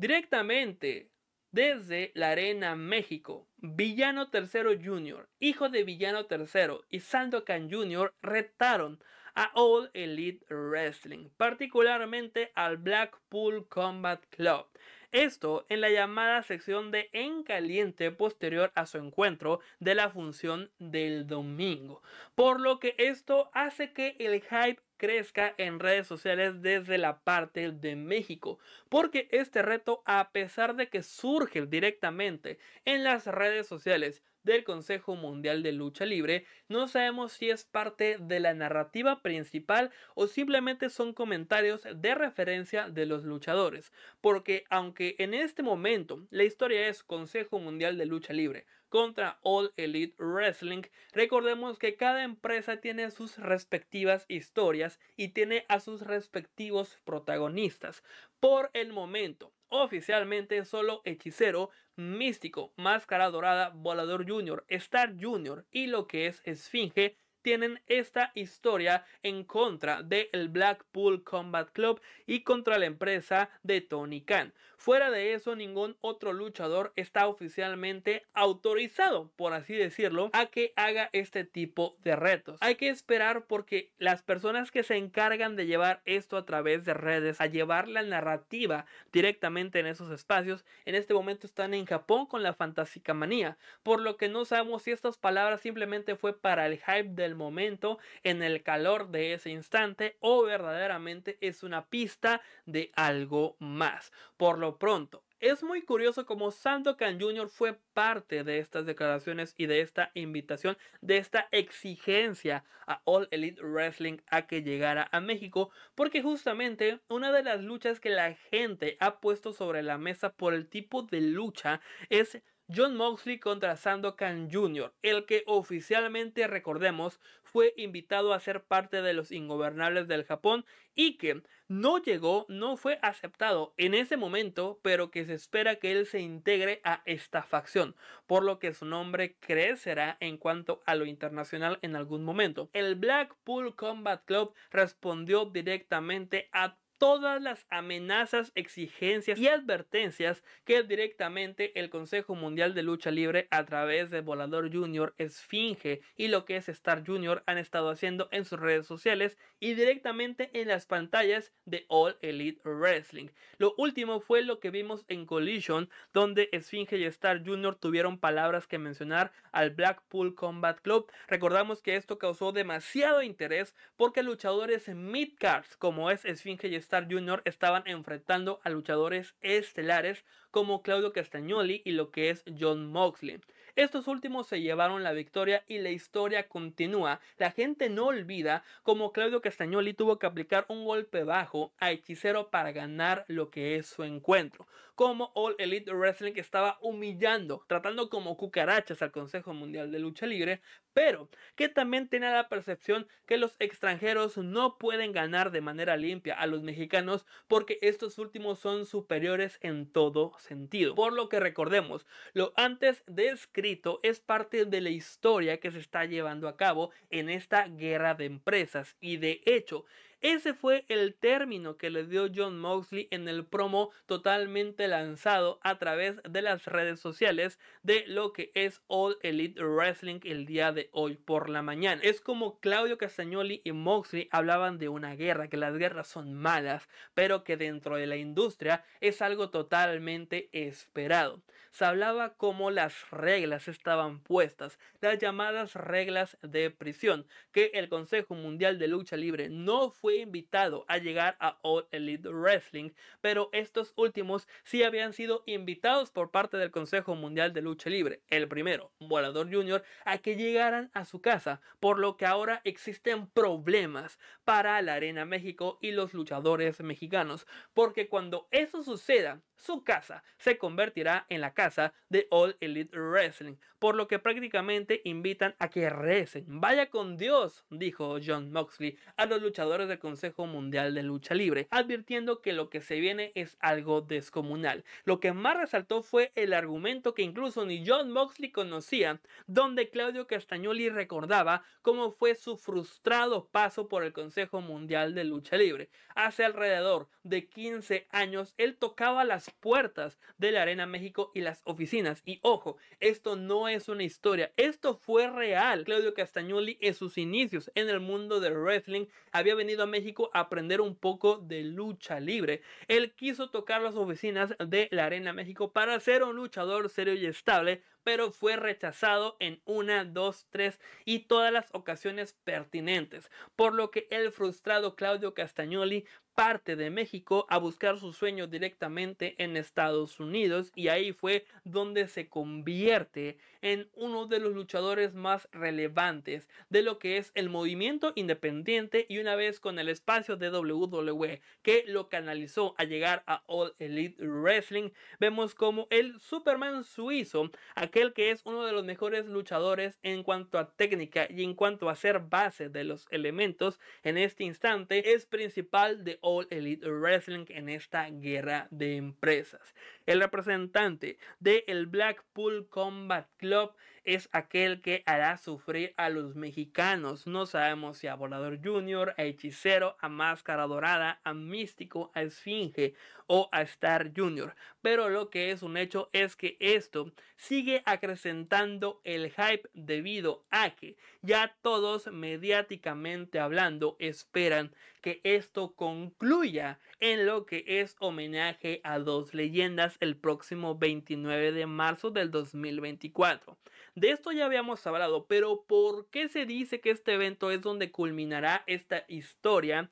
Directamente desde la Arena México, Villano Tercero Jr., hijo de Villano Tercero y Santo Can Jr. retaron a All Elite Wrestling, particularmente al Blackpool Combat Club. Esto en la llamada sección de En Caliente posterior a su encuentro de la función del domingo. Por lo que esto hace que el hype crezca en redes sociales desde la parte de México. Porque este reto, a pesar de que surge directamente en las redes sociales del Consejo Mundial de Lucha Libre, no sabemos si es parte de la narrativa principal o simplemente son comentarios de referencia de los luchadores, porque aunque en este momento la historia es Consejo Mundial de Lucha Libre, contra All Elite Wrestling. Recordemos que cada empresa tiene sus respectivas historias y tiene a sus respectivos protagonistas. Por el momento, oficialmente solo Hechicero, Místico, Máscara Dorada, Volador Junior, Star Junior y lo que es Esfinge tienen esta historia en contra del Blackpool Combat Club y contra la empresa de Tony Khan. Fuera de eso, ningún otro luchador está oficialmente autorizado, por así decirlo, a que haga este tipo de retos. Hay que esperar porque las personas que se encargan de llevar esto a través de redes, a llevar la narrativa directamente en esos espacios, en este momento están en Japón con la fantástica manía, por lo que no sabemos si estas palabras simplemente fue para el hype del momento, en el calor de ese instante o verdaderamente es una pista de algo más. Por lo pronto, es muy curioso como Can Jr. fue parte de estas declaraciones y de esta invitación, de esta exigencia a All Elite Wrestling a que llegara a México, porque justamente una de las luchas que la gente ha puesto sobre la mesa por el tipo de lucha es John Moxley contra Sandokan Jr., el que oficialmente recordemos fue invitado a ser parte de los ingobernables del Japón y que no llegó, no fue aceptado en ese momento, pero que se espera que él se integre a esta facción, por lo que su nombre crecerá en cuanto a lo internacional en algún momento. El Blackpool Combat Club respondió directamente a todas las amenazas, exigencias y advertencias que directamente el Consejo Mundial de Lucha Libre a través de Volador Junior, Esfinge y lo que es Star Junior han estado haciendo en sus redes sociales y directamente en las pantallas de All Elite Wrestling. Lo último fue lo que vimos en Collision, donde Esfinge y Star Junior tuvieron palabras que mencionar al Blackpool Combat Club. Recordamos que esto causó demasiado interés porque luchadores midcards como es Esfinge y Star Star estaban enfrentando a luchadores estelares como Claudio Castagnoli y lo que es John Moxley. Estos últimos se llevaron la victoria y la historia continúa. La gente no olvida cómo Claudio Castagnoli tuvo que aplicar un golpe bajo a Hechicero para ganar lo que es su encuentro como All Elite Wrestling estaba humillando, tratando como cucarachas al Consejo Mundial de Lucha Libre, pero que también tenía la percepción que los extranjeros no pueden ganar de manera limpia a los mexicanos porque estos últimos son superiores en todo sentido. Por lo que recordemos, lo antes descrito es parte de la historia que se está llevando a cabo en esta guerra de empresas y de hecho, ese fue el término que le dio John Moxley en el promo totalmente lanzado a través de las redes sociales de lo que es All Elite Wrestling el día de hoy por la mañana. Es como Claudio Castagnoli y Moxley hablaban de una guerra, que las guerras son malas, pero que dentro de la industria es algo totalmente esperado. Se hablaba como las reglas estaban puestas, las llamadas reglas de prisión, que el Consejo Mundial de Lucha Libre no fue invitado a llegar a All Elite Wrestling, pero estos últimos sí habían sido invitados por parte del Consejo Mundial de Lucha Libre, el primero, Volador Jr., a que llegaran a su casa, por lo que ahora existen problemas para la Arena México y los luchadores mexicanos, porque cuando eso suceda, su casa se convertirá en la casa de All Elite Wrestling, por lo que prácticamente invitan a que recen. Vaya con Dios, dijo John Moxley a los luchadores del Consejo Mundial de Lucha Libre, advirtiendo que lo que se viene es algo descomunal. Lo que más resaltó fue el argumento que incluso ni John Moxley conocía, donde Claudio Castagnoli recordaba cómo fue su frustrado paso por el Consejo Mundial de Lucha Libre. Hace alrededor de 15 años, él tocaba las puertas de la Arena México y las oficinas. Y ojo, esto no es una historia, esto fue real. Claudio Castagnoli en sus inicios en el mundo del wrestling había venido a México a aprender un poco de lucha libre. Él quiso tocar las oficinas de la Arena México para ser un luchador serio y estable, pero fue rechazado en una, dos, tres y todas las ocasiones pertinentes, por lo que el frustrado Claudio Castagnoli parte de México a buscar su sueño directamente en Estados Unidos y ahí fue donde se convierte en uno de los luchadores más relevantes de lo que es el movimiento independiente y una vez con el espacio de WWE que lo canalizó a llegar a All Elite Wrestling, vemos como el Superman suizo, aquel que es uno de los mejores luchadores en cuanto a técnica y en cuanto a ser base de los elementos en este instante, es principal de Elite Wrestling en esta guerra de empresas. El representante del el Blackpool Combat Club es aquel que hará sufrir a los mexicanos. No sabemos si a Volador Junior, a Hechicero, a Máscara Dorada, a Místico, a Esfinge o a Star Junior. Pero lo que es un hecho es que esto sigue acrecentando el hype debido a que ya todos mediáticamente hablando esperan que esto concluya en lo que es homenaje a dos leyendas el próximo 29 de marzo del 2024. De esto ya habíamos hablado, pero ¿por qué se dice que este evento es donde culminará esta historia?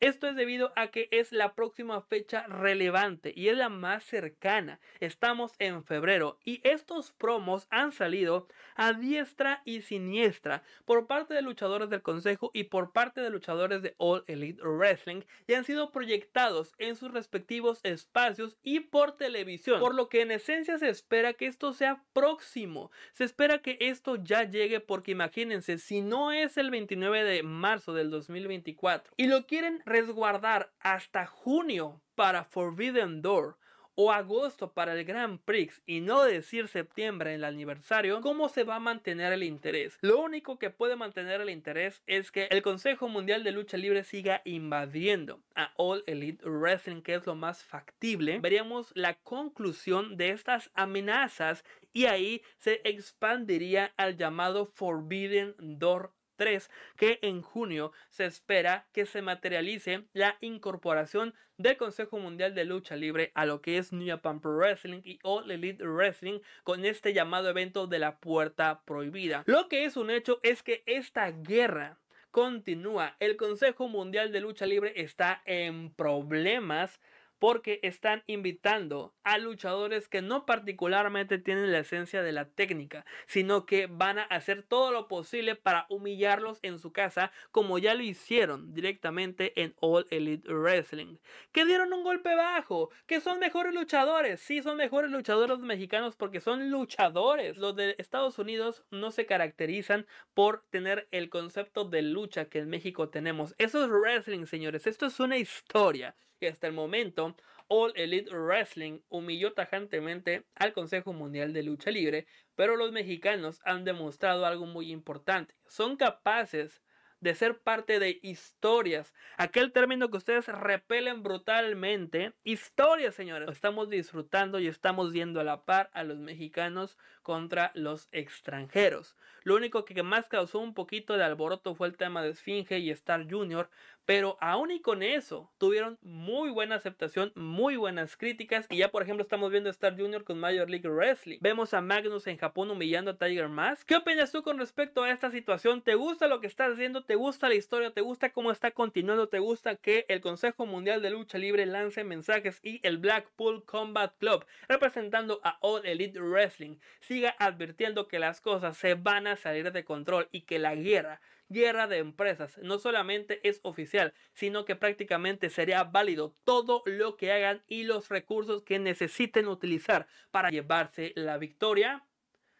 Esto es debido a que es la próxima fecha relevante y es la más cercana. Estamos en febrero y estos promos han salido a diestra y siniestra por parte de luchadores del Consejo y por parte de luchadores de All Elite Wrestling y han sido proyectados en sus respectivos espacios y por televisión. Por lo que en esencia se espera que esto sea próximo. Se espera que esto ya llegue porque imagínense, si no es el 29 de marzo del 2024 y lo quieren resguardar hasta junio para Forbidden Door o agosto para el Grand Prix y no decir septiembre en el aniversario, ¿cómo se va a mantener el interés? Lo único que puede mantener el interés es que el Consejo Mundial de Lucha Libre siga invadiendo a All Elite Wrestling, que es lo más factible. Veríamos la conclusión de estas amenazas y ahí se expandiría al llamado Forbidden Door 3, que en junio se espera que se materialice la incorporación del Consejo Mundial de Lucha Libre a lo que es New Japan Pro Wrestling y All Elite Wrestling con este llamado evento de la puerta prohibida. Lo que es un hecho es que esta guerra continúa. El Consejo Mundial de Lucha Libre está en problemas porque están invitando a luchadores que no particularmente tienen la esencia de la técnica, sino que van a hacer todo lo posible para humillarlos en su casa, como ya lo hicieron directamente en All Elite Wrestling. Que dieron un golpe bajo, que son mejores luchadores, sí son mejores luchadores mexicanos porque son luchadores. Los de Estados Unidos no se caracterizan por tener el concepto de lucha que en México tenemos. Eso es wrestling, señores, esto es una historia que hasta el momento All Elite Wrestling humilló tajantemente al Consejo Mundial de Lucha Libre, pero los mexicanos han demostrado algo muy importante. Son capaces de ser parte de historias. Aquel término que ustedes repelen brutalmente. Historias, señores. Estamos disfrutando y estamos viendo a la par a los mexicanos contra los extranjeros. Lo único que más causó un poquito de alboroto fue el tema de Esfinge y Star Junior, pero aún y con eso tuvieron muy buena aceptación, muy buenas críticas y ya por ejemplo estamos viendo a Star Junior con Major League Wrestling. Vemos a Magnus en Japón humillando a Tiger Mask. ¿Qué opinas tú con respecto a esta situación? ¿Te gusta lo que estás haciendo? ¿Te gusta la historia? ¿Te gusta cómo está continuando? ¿Te gusta que el Consejo Mundial de Lucha Libre lance mensajes y el Blackpool Combat Club representando a All Elite Wrestling? siga advirtiendo que las cosas se van a salir de control y que la guerra, guerra de empresas, no solamente es oficial, sino que prácticamente sería válido todo lo que hagan y los recursos que necesiten utilizar para llevarse la victoria.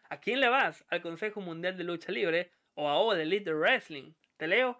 ¿A quién le vas? ¿Al Consejo Mundial de Lucha Libre o a All Elite Wrestling? Te leo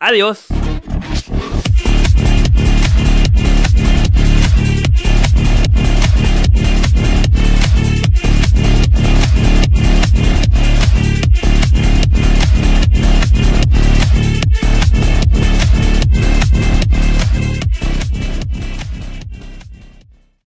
Adiós.